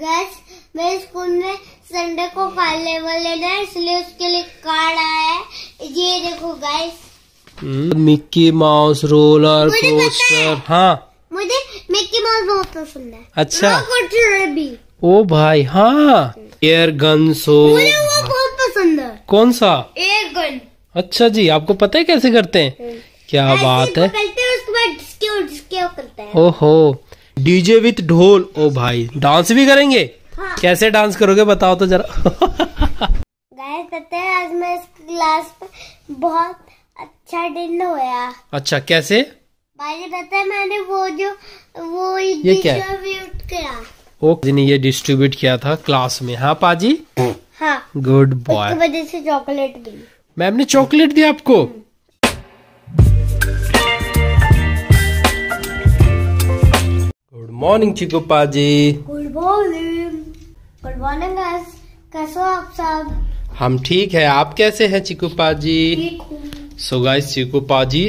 Gas मेरे school में Sunday को फाइल लेवल लेना है इसलिए उसके लिए कार्ड आया है ये देखो गैस हम्म, मिक्की माउस रोलर कोस्टर हाँ मुझे मिक्की माउस बहुत पसंद है अच्छा ओ भाई हाँ एयर गन सो मुझे वो बहुत पसंद है कौन सा एयर गन अच्छा जी आपको पता है कैसे करते हैं हम्म। क्या बात है करते हैं उसके बाद करता है ओहो डीजे विथ ढोल ओ भाई डांस भी करेंगे हाँ। कैसे डांस करोगे बताओ तो जरा गाइस पता हैं आज मैं इस क्लास में बहुत अच्छा दिन होया अच्छा कैसे भाई पता हैं मैंने वो जो वो ये क्या किया ये डिस्ट्रीब्यूट किया था क्लास में हाँ पाजी हाँ गुड बॉय वजह से चॉकलेट दी मैम ने चॉकलेट दिया आपको हम्म। मॉर्निंग चिकुप्पा पाजी गुड मॉर्निंग गुड मॉर्निंग कैसे हो आप सब हम ठीक है आप कैसे हैं चिकुप्पा पाजी सो गाइस चिकू पाजी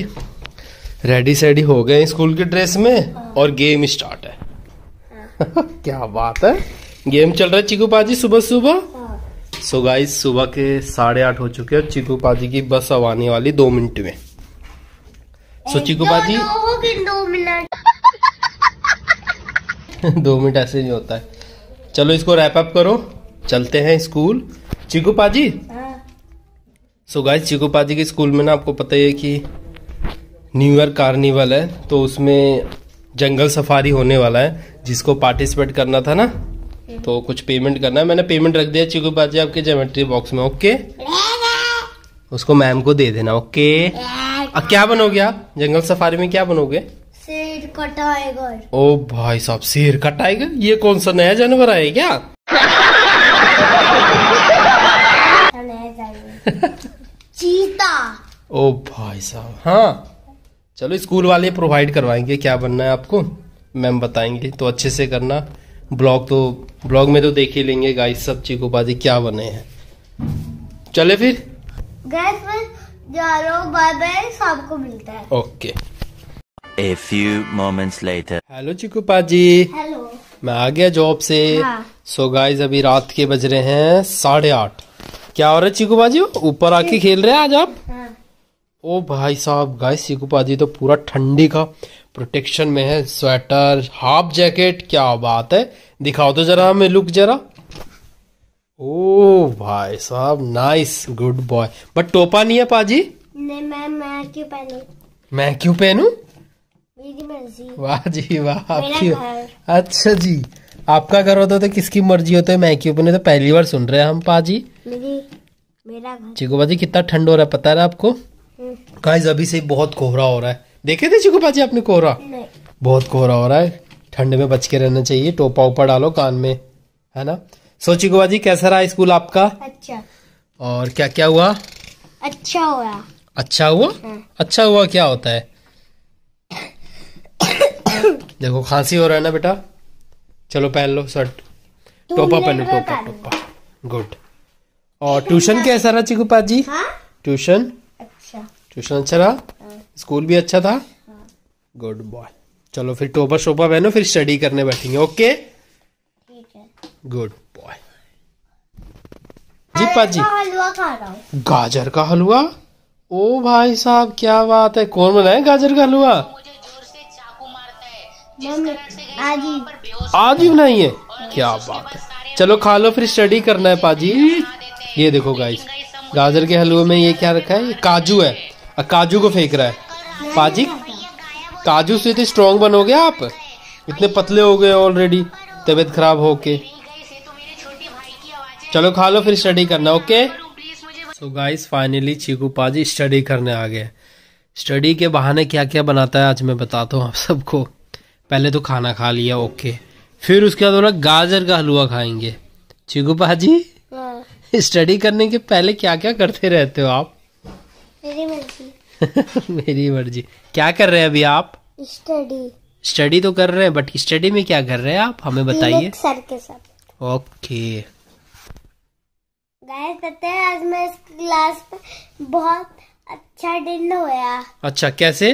रेडी सेडी हो गए स्कूल की ड्रेस में हाँ। और गेम स्टार्ट है हाँ। क्या बात है गेम चल रहा है चिकुप्पा पाजी सुबह सुबह हाँ। सो गाइस सुबह के साढ़े आठ हो चुके हैं चिकू पाजी की बस अब आने वाली दो मिनट में सो चिकू पाजी दो मिनट दो मिनट ऐसे नहीं होता है चलो इसको रैप अप करो चलते हैं स्कूल चिकू पाजी सो गाय गाइस पाजी के स्कूल में ना आपको पता ही है कि न्यू ईयर कार्निवल है तो उसमें जंगल सफारी होने वाला है जिसको पार्टिसिपेट करना था ना हम्म। तो कुछ पेमेंट करना है मैंने पेमेंट रख दिया चिकू पाजी आपके ज्योमेट्री बॉक्स में ओके उसको मैम को दे देना ओके अब क्या बनोगे आप जंगल सफारी में क्या बनोगे टाइगर ओ भाई साहब शेर का टाइगर ये कौन सा नया जानवर है क्या चीता ओ भाई साहब हाँ चलो स्कूल वाले प्रोवाइड करवाएंगे क्या बनना है आपको मैम बताएंगे तो अच्छे से करना ब्लॉग तो ब्लॉग में तो देख ही लेंगे गाइस सब चीकू बाजी क्या बने हैं चले फिर गाइस में जा रहा हूँ बाय बाय सबको मिलता है okay A few moments later. Hello, Chiku Paaji Hello. मैं आ गया जॉब से हाँ। So guys, अभी रात के बज रहे हैं साढ़े आठ क्या हो रहा है चिकू पाजी ऊपर आके खेल रहे हैं आज आप हाँ। ओ भाई साहब गाय चिकू पाजी तो पूरा ठंडी का प्रोटेक्शन में है स्वेटर हाफ जैकेट क्या बात है दिखाओ तो जरा हमें लुक जरा ओ भाई साहब नाइस गुड बॉय बट टोपा नहीं है पाजी नहीं मैं मैं क्यों पहनू मैं क्यों पहनू वाह जी वाह आपकी अच्छा जी आपका घर होता तो किसकी मर्जी होता है मैं क्यों बने तो पहली बार सुन रहे हैं हम पाजी चिकोबा पाजी कितना ठंड हो रहा है पता है आपको गाइस हम्म। अभी से बहुत कोहरा हो रहा है देखे थे चिकोबा पाजी आपने कोहरा बहुत कोहरा हो रहा है ठंड में बच के रहना चाहिए टोपा ऊपर डालो कान में है ना सो चिकोबा पाजी कैसा रहा स्कूल आपका अच्छा और क्या क्या हुआ अच्छा हुआ अच्छा हुआ हाँ। अच्छा हुआ क्या होता है देखो खांसी हो रहा है ना बेटा चलो पहन लो शर्ट टोपा पहनो टोपा टोपा गुड और ट्यूशन कैसा रहा चिकू पाजी ट्यूशन हाँ? अच्छा। ट्यूशन अच्छा रहा स्कूल हाँ। भी अच्छा था गुड हाँ। बॉय चलो फिर टोपा शोपा पहनो फिर स्टडी करने बैठेंगे ओके गुड बॉय जी पाजी गाजर का हलवा ओ भाई साहब क्या बात है कौन बनाए गाजर का हलवा आज ही बनाई है क्या बात है चलो खा लो फिर स्टडी करना है पाजी ये देखो गाइस गाजर के हलवे में ये क्या रखा है ये काजू है और काजू को फेंक रहा है पाजी काजू से तो स्ट्रॉन्ग बनोगे आप इतने पतले हो गए ऑलरेडी तबीयत तो खराब होके तो चलो खा लो फिर स्टडी करना okay so guys finally Chiku Paaji study करने आ गए स्टडी के बहाने क्या क्या बनाता है आज मैं बताता हूँ आप सबको पहले तो खाना खा लिया ओके फिर उसके बाद बोला गाजर का हलवा खाएंगे चिगू भाजी स्टडी हाँ। करने के पहले क्या क्या करते रहते हो आप मेरी मर्जी मेरी मर्जी क्या कर रहे हैं अभी आप स्टडी स्टडी तो कर रहे हैं बट स्टडी में क्या कर रहे हैं आप हमें बताइए सर के साथ ओके गाइस पता हैं आज मैं इस क्लास में बहुत अच्छा दिन होया अच्छा कैसे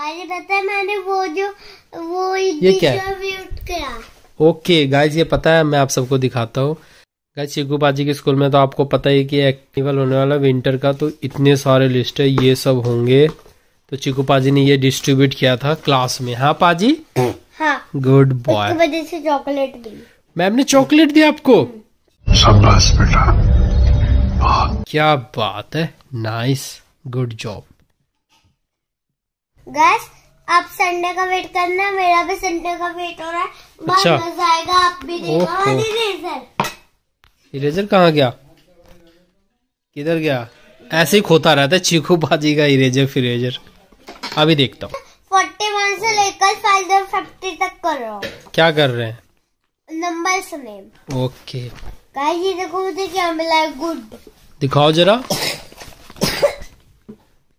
भाई पता है मैंने वो जो वो ये क्या ओके गाइज ये पता है मैं आप सबको दिखाता हूँ गाइज चिकू बाजी के स्कूल में तो आपको पता ही कि एक्टिवल होने वाला विंटर का तो इतने सारे लिस्ट है ये सब होंगे तो चिकू पाजी ने ये डिस्ट्रीब्यूट किया था क्लास में हाँ पाजी हाँ गुड बॉय वजह से चॉकलेट दी मैम ने चॉकलेट दिया आपको बेटा क्या बात है नाइस गुड जॉब गैस आप संडे का वेट करना मेरा भी संडे का वेट हो रहा है बहुत अच्छा। मजा आएगा आप भी देखो इरेजर इरेजर कहाँ गया किधर गया ऐसे ही खोता रहता है चीखू बाजी का इरेजर फिर इरेजर अभी देखता हूँ फोर्टी वन से लेकर फाइव फिफ्टी तक कर रहा हूँ क्या कर रहे हैं नंबर नेम ओके गाइस ये देखो मुझे क्या मिला है गुड दिखाओ जरा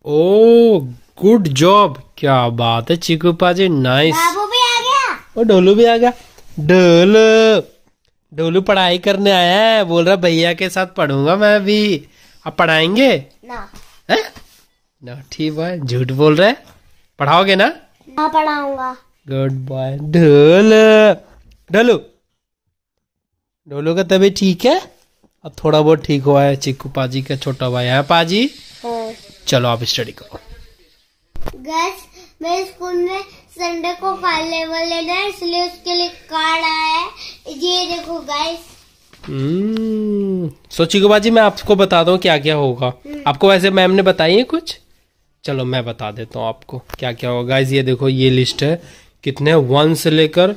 ओ oh, गुड जॉब क्या बात है चिकू पाजी नाइस और डोलू भी आ गया डोलू डोलू पढ़ाई करने आया है बोल रहा भैया के साथ पढ़ूंगा मैं भी आप पढ़ाएंगे ना ना ठीक बॉय झूठ बोल रहे पढ़ाओगे ना ना पढ़ाऊंगा गुड बॉय डोलू डोलू डोलू का तभी ठीक है अब थोड़ा बहुत ठीक हुआ है चिक्कू पाजी का छोटा भाई है हाँ पाजी हाँ। चलो आप स्टडी करो गैस मेरे स्कूल में संडे को फाइल लेवल लेना है इसलिए उसके लिए कार्ड आया है ये देखो गैस हम्म, सो चिकुबा जी मैं आपको बता दूं क्या क्या होगा हम्म। आपको वैसे मैम ने बताई है कुछ चलो मैं बता देता हूँ आपको क्या क्या होगा गाइज ये देखो ये लिस्ट है कितने वन से लेकर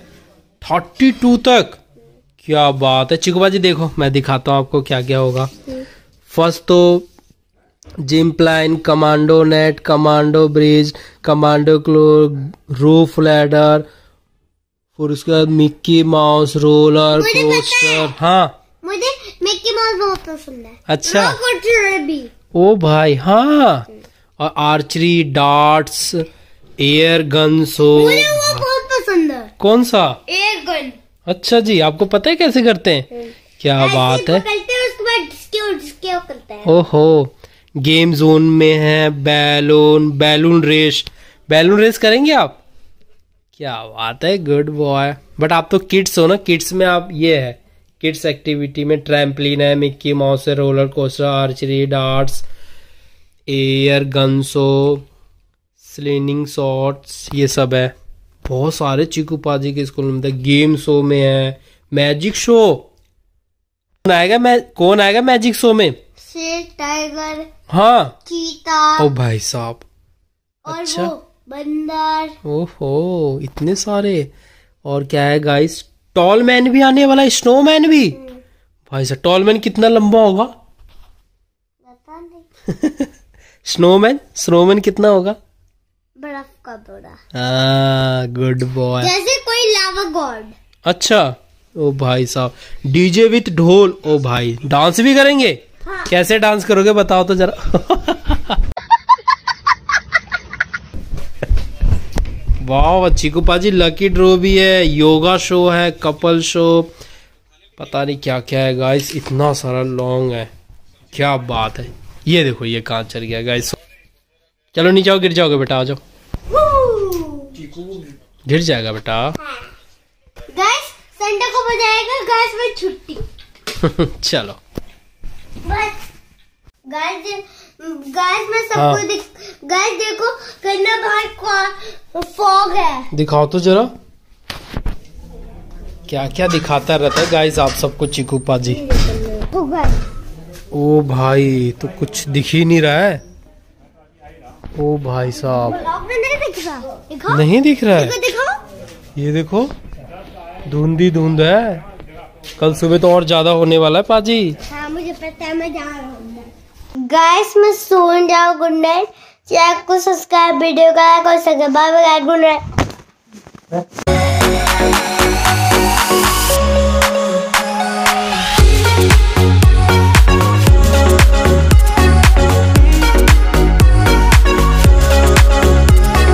थर्टी टू तक क्या बात है चिकुबा जी देखो मैं दिखाता हूँ आपको क्या क्या होगा हम्म। फर्स्ट तो zipline commando net commando bridge commando क्लोर रूफ लैडर फिर उसके बाद मिक्की माउस रोलर कोस्टर हाँ मुझे मिक्की माउस बहुत पसंद है अच्छा ओ भाई हाँ और आर्चरी डार्ट्स एयर गन सो बहुत पसंद है कौन सा एयर गन अच्छा जी आपको पता है कैसे करते हैं हम्म। क्या बात है ओहो गेम जोन में है balloon balloon race balloon race करेंगे आप क्या बात है गुड बॉय बट आप तो किड्स हो ना किड्स में आप ये है किड्स एक्टिविटी में ट्रैम्पलिन है मिक्की माउस है roller coaster archery darts air gun slinging shots ये सब है बहुत सारे चिकू पाजी के स्कूल में गेम शो तो में है मैजिक शो कौन आएगा मैं कौन आएगा मैजिक शो में टाइगर हाँ चीता ओ भाई साहब अच्छा बंदर ओहो इतने सारे और क्या है गाइस टॉल मैन भी आने वाला है स्नोमैन भी हम्म। भाई साहब टॉल मैन कितना लंबा होगा स्नोमैन स्नोमैन कितना होगा बर्फ का बोरा गुड बॉय जैसे कोई लावा गॉड अच्छा ओ भाई साहब डीजे विथ ढोल ओ भाई डांस भी करेंगे हाँ। कैसे डांस करोगे बताओ तो जरा वाह गुप्पा जी लकी ड्रो भी है योगा शो है कपल शो पता नहीं क्या क्या है गाइस इतना सारा लॉन्ग है क्या बात है ये देखो ये कहाँ चल गया गाइस चलो नीचे आओ गिर जाओगे बेटा आ जाओ गिर जाएगा बेटा गाइस संडे को बजाएगा गाइस छुट्टी चलो गाइस मैं सबको हाँ। देखो फॉग है दिखाओ तो जरा क्या क्या दिखाता रहता है गाइस आप सबको चिकू पाजी तो ओ भाई तो कुछ दिख ही नहीं रहा है ओ भाई साहब नहीं दिख रहा है ये देखो धुंधी धुंध है कल सुबह तो और ज्यादा होने वाला है पाजी गाइस मैं सोन जाओ गुड नाइट चैनल को सब्सक्राइब वीडियो का लाइक और subscribe bye bye good night